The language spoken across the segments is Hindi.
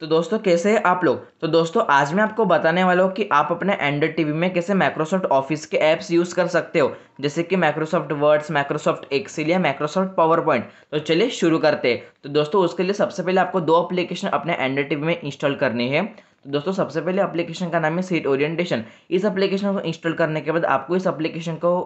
तो दोस्तों कैसे हैं आप लोग तो दोस्तों आज मैं आपको बताने वाला हूँ कि आप अपने एंड्रॉइड टीवी में कैसे माइक्रोसॉफ्ट ऑफिस के ऐप्स यूज़ कर सकते हो जैसे कि माइक्रोसॉफ्ट वर्ड्स माइक्रोसॉफ्ट एक्सेल या माइक्रोसॉफ्ट पावर पॉइंट तो चलिए शुरू करते हैं तो दोस्तों उसके लिए सबसे पहले आपको दो अप्लीकेशन अपने एंड्रॉइड टीवी में इंस्टॉल करनी है तो दोस्तों सबसे पहले एप्लीकेशन का नाम है सीट ओरिएंटेशन इस एप्लीकेशन को इंस्टॉल करने के बाद आपको इस एप्लीकेशन को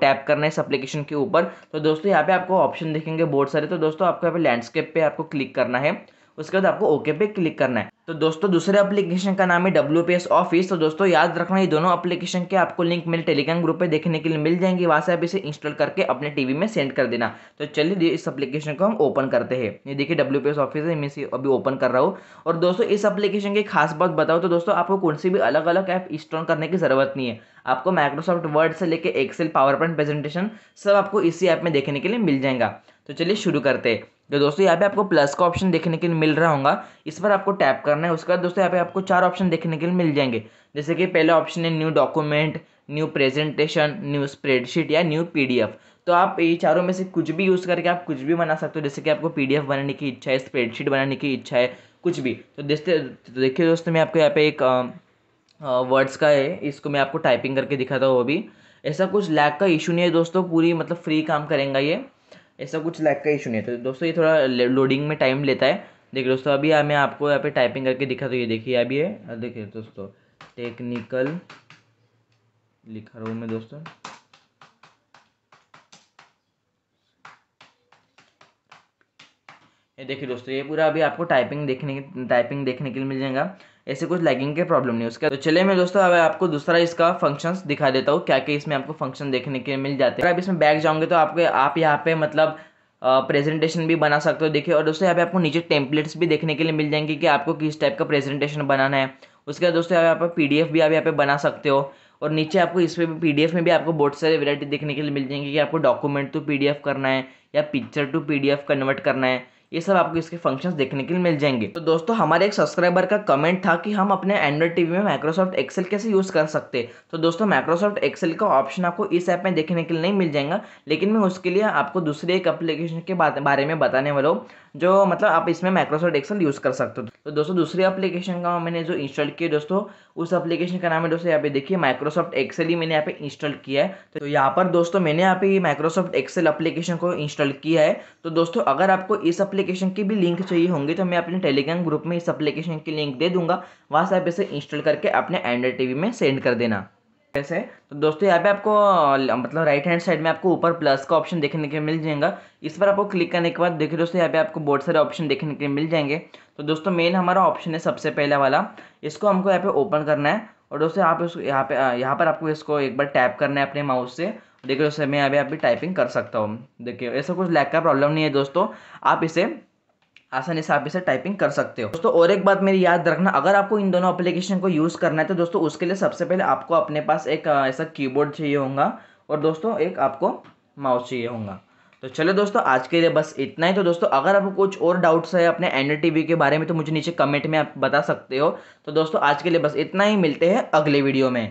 टैप करना है इस एप्लीकेशन के ऊपर तो दोस्तों यहाँ पे आपको ऑप्शन देखेंगे बहुत सारे तो दोस्तों आपको यहाँ पे लैंडस्केप पे आपको क्लिक करना है उसके बाद आपको ओके पे क्लिक करना है तो दोस्तों दूसरे एप्लीकेशन का नाम है डब्ल्यू पी एस ऑफिस तो दोस्तों याद रखना ये दोनों एप्लीकेशन के आपको लिंक मेरे टेलीग्राम ग्रुप पे देखने के लिए मिल जाएंगे वहाँ से आप इसे इंस्टॉल करके अपने टीवी में सेंड कर देना तो चलिए इस एप्लीकेशन को हम ओपन करते हैं ये देखिए डब्ल्यू पी एस ऑफिस है मैं इसे अभी ओपन कर रहा हूँ और दोस्तों इस अपलीकेशन की खास बात बताओ तो दोस्तों आपको कौन सी भी अलग अलग ऐप इंस्टॉल करने की ज़रूरत नहीं है आपको माइक्रोसॉफ्ट वर्ड से लेकर एक्सेल पावर पॉइंट प्रेजेंटेशन सब आपको इसी ऐप में देखने के लिए मिल जाएगा तो चलिए शुरू करते हैं तो दोस्तों यहाँ पे आपको प्लस का ऑप्शन देखने के लिए मिल रहा होगा इस पर आपको टैप करना है उसके बाद दोस्तों यहाँ पे आपको चार ऑप्शन देखने के लिए मिल जाएंगे जैसे कि पहला ऑप्शन है new document new presentation new spreadsheet या न्यू पीडीएफ तो आप ये चारों में से कुछ भी यूज़ करके आप कुछ भी बना सकते हो जैसे कि आपको पी बनाने की इच्छा है स्प्रेडशीट बनाने की इच्छा है कुछ भी तो देखते तो देखिए दोस्तों मैं आपको यहाँ पे एक वर्ड्स का है इसको मैं आपको टाइपिंग करके दिखाता हूँ वो भी ऐसा कुछ लैग का इशू नहीं है दोस्तों पूरी मतलब फ्री काम करेंगे ये ऐसा कुछ लैग का इशू नहीं तो दोस्तों ये थोड़ा लोडिंग में टाइम लेता है देखिए दोस्तों अभी मैं आपको यहाँ पे टाइपिंग करके दिखा तो ये देखिए अभी है देखिए दोस्तों टेक्निकल लिखा रहा हूँ मैं दोस्तों ये देखिए दोस्तों ये पूरा अभी आपको टाइपिंग देखने टाइपिंग देखने के लिए मिल जाएगा ऐसे कुछ लैगिंग के प्रॉब्लम नहीं उसके तो चलिए मैं दोस्तों अब आपको दूसरा इसका फंक्शंस दिखा देता हूँ क्या क्या इसमें आपको फंक्शन देखने के लिए मिल जाते हैं अगर आप इसमें बैक जाओगे तो आपके आप यहाँ पे मतलब प्रेजेंटेशन भी बना सकते हो देखिए और दोस्तों यहाँ पे आपको नीचे टेम्पलेट्स भी देखने के लिए मिल जाएंगे कि आपको किस टाइप का प्रेजेंटेशन बनाना है उसके बाद दोस्तों यहाँ पर आप पी भी आप यहाँ पे बना सकते हो और नीचे आपको इस पर भी पी में भी आपको बहुत सारी वेरायटी देखने के लिए मिल जाएंगी कि आपको डॉक्यूमेंट टू पी करना है या पिक्चर टू पी कन्वर्ट करना है ये सब आपको इसके फंक्शंस देखने के लिए मिल जाएंगे तो दोस्तों हमारे एक सब्सक्राइबर का कमेंट था कि हम अपने एंड्रॉइड टीवी में माइक्रोसॉफ्ट एक्सेल कैसे यूज़ कर सकते तो दोस्तों माइक्रोसॉफ्ट एक्सेल का ऑप्शन आपको इस ऐप में देखने के लिए नहीं मिल जाएगा लेकिन मैं उसके लिए आपको दूसरे एक अप्लीकेशन के बारे में बताने वाला हूँ जो मतलब आप इसमें माइक्रोसॉफ्ट एक्सेल यूज़ कर सकते हो तो दोस्तों दूसरी एप्लीकेशन का मैंने जो इंस्टॉल किया दोस्तों उस एप्लीकेशन का नाम है दोस्तों यहाँ पे देखिए माइक्रोसॉफ्ट एक्सेल ही मैंने यहाँ पे इंस्टॉल किया है तो यहाँ पर दोस्तों मैंने यहाँ पे माइक्रोसॉफ्ट एक्सेल एप्लीकेशन को इंस्टॉल किया है तो दोस्तों अगर आपको इस एप्लीकेशन एप्लीकेशन की भी लिंक चाहिए होंगी तो मैं अपने टेलीग्राम ग्रुप में इस एप्लीकेशन की लिंक दे दूंगा वहाँ से आप इसे इंस्टॉल करके अपने एंड्रॉइड टीवी में सेंड कर देना कैसे तो दोस्तों यहाँ पे आपको मतलब राइट हैंड साइड में आपको ऊपर प्लस का ऑप्शन देखने के मिल जाएगा इस पर आपको क्लिक करने के बाद देखिए दोस्तों यहाँ पे आपको बहुत सारे ऑप्शन देखने के मिल जाएंगे तो दोस्तों मेन हमारा ऑप्शन है सबसे पहला वाला इसको हमको यहाँ पे ओपन करना है और दोस्तों आप इसको यहाँ पे यहाँ पर आपको इसको एक बार टैप करना है अपने माउस से देखिए उससे मैं अभी भी टाइपिंग कर सकता हूँ देखिए ऐसा कुछ लैक का प्रॉब्लम नहीं है दोस्तों आप इसे आसानी से आप इसे टाइपिंग कर सकते हो दोस्तों और एक बात मेरी याद रखना अगर आपको इन दोनों एप्लीकेशन को यूज़ करना है तो दोस्तों उसके लिए सबसे पहले आपको अपने पास एक ऐसा कीबोर्ड चाहिए होगा और दोस्तों एक आपको माउस चाहिए होगा तो चलो दोस्तों आज के लिए बस इतना ही तो दोस्तों अगर आपको कुछ और डाउट्स है अपने एन के बारे में तो मुझे नीचे कमेंट में आप बता सकते हो तो दोस्तों आज के लिए बस इतना ही मिलते हैं अगले वीडियो में